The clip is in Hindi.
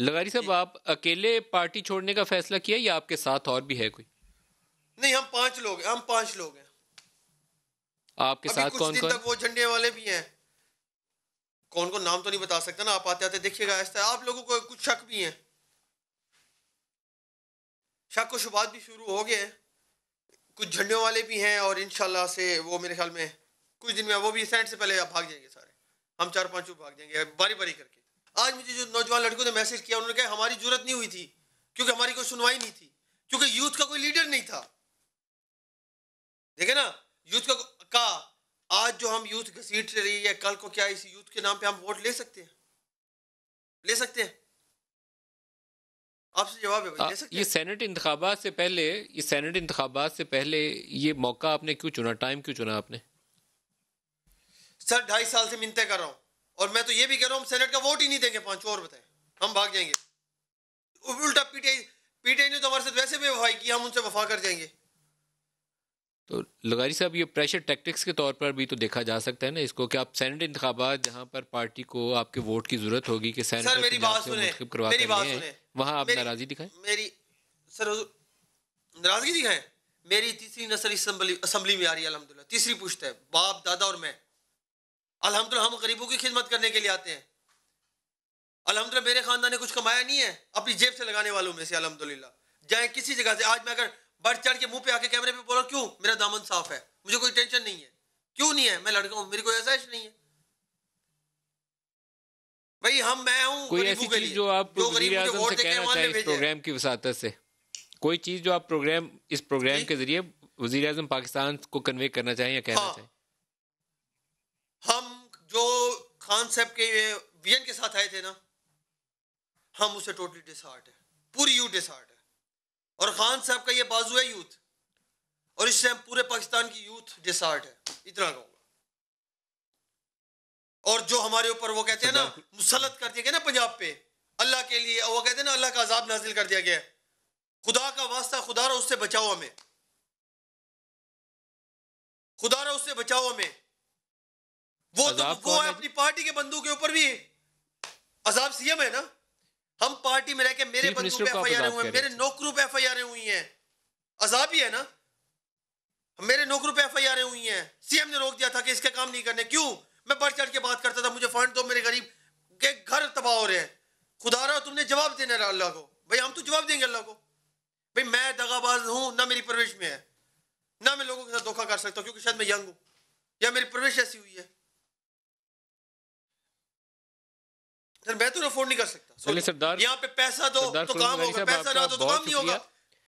लगारी साहब आप अकेले पार्टी छोड़ने का फैसला किया या आपके साथ और भी है कोई नहीं हम पांच लोग हैं हम पांच लोग हैं आपके साथ कौन कौन तक वो झंडे वाले भी हैं कौन कौन नाम तो नहीं बता सकता ना आप आते आते देखिएगा ऐसा आप लोगों को कुछ शक भी है शक को शुबात भी शुरू हो गए कुछ झंडे वाले भी हैं और इनशाला से वो मेरे ख्याल में कुछ दिन में वो भी सेंट से पहले आप भाग जाएंगे सारे हम चार पांच भाग जाएंगे बारी बारी करके आज मुझे जो नौजवान लड़कों ने मैसेज किया उन्होंने कहा हमारी जरूरत नहीं हुई थी क्योंकि हमारी कोई सुनवाई नहीं थी क्योंकि यूथ का कोई लीडर नहीं था देखे ना यूथ का, का आज जो हम यूथ घसीट रही है कल को क्या इस यूथ के नाम पे हम वोट ले सकते हैं ले सकते हैं आपसे जवाब है हाँ, ये सेनेट इंतबात से पहले ये सेनेट इंतबात से पहले ये मौका आपने क्यों चुना टाइम क्यों चुना आपने सर ढाई साल से मिनते कर रहा हूँ और मैं तो ये भी कह रहा हूँ सेनेट का वोट ही नहीं देंगे पांच और बताएं हम भाग जाएंगे उल्टा पीटीआई पीटीआई ने तो हमारे साथ वैसे भी वफाई की हम उनसे वफा कर जाएंगे तो लगारी साहब ये प्रेशर टैक्टिक्स के तौर पर भी तो देखा जा सकता है ना इसको कि आप सेनेट इंतबा जहाँ पर पार्टी को आपके वोट की जरूरत होगी कि सेनेट सर मेरी बात सुने मेरी बात सुने वहाँ आप नाराजगी दिखाएं मेरी सर नाराजगी दिखाएं मेरी तीसरी नस्ल असम्बली असम्बली में आ रही है अलहमदिल्ला तीसरी पुश्त है बाप दादा और मैं अलहमद हम गरीबों की खिदमत करने के लिए आते हैं अलहमद मेरे ख़ानदान ने कुछ कमाया नहीं है अपनी जेब से लगाने वालों में से अलहमदुल्ला जाए किसी जगह से आज मैं अगर बढ़ चढ़ के मुंह पे आके कैमरे पे बोला क्यों मेरा दामन साफ है मुझे कोई टेंशन नहीं है क्यों नहीं है मैं लड़का हूँ मेरी कोई ऐसा नहीं है भाई हम मैं हूं कोई ऐसी चीज जो आप प्रोग्राम की वसात से कोई चीज जो आप प्रोग्राम इस प्रोग्राम के जरिए वजीर पाकिस्तान को कन्वे करना चाहें या कहना हाँ। चाहें जो खान साहब के विजन के साथ आए थे ना हम उसे टोटली डिसहार्ट है पूरी यूथ डिसहार्ट है और खान साहब का ये बाजू है यूथ और इससे हम पूरे पाकिस्तान की यूथ डिसहार्ट है इतना कहूँगा और जो हमारे ऊपर वो कहते हैं ना अच्छा। मुसलत कर दिया गया ना पंजाब पे अल्लाह के लिए वो कहते हैं ना अल्लाह का अजाब नाजिल कर दिया गया खुदा का वास्ता खुदा रहा उससे बचाओ हमें खुदा रहा उससे बचाओ हमें वो तो वो है अपनी पार्टी के बंदूक के ऊपर भी अजाब सीएम है ना हम पार्टी में रह के मेरे बंदूक पे एफ आई आर हुए हैं मेरे नौकरों पे एफ आई आर हुई है अजाब ही है ना मेरे नौकरों पे एफ आई आर हुई है सीएम ने रोक दिया था कि इसके काम नहीं करने क्यों मैं बढ़ चढ़ के बात करता था मुझे फंड दो मेरे गरीब के घर तबाह हो रहे हैं खुदा रहा तुमने जवाब देना रहा अल्लाह को भाई हम तो जवाब देंगे अल्लाह को भाई मैं दगाबाज हूँ ना मेरी प्रवेश में है ना मैं लोगों के साथ धोखा कर सकता हूँ क्योंकि शायद मैं यंग हूँ या मेरी प्रवेश ऐसी हुई है सर मैं तो अफोर्ड नहीं कर सकता सरदार यहाँ पे पैसा दो तो काम होगा पैसा ना दो तो काम नहीं होगा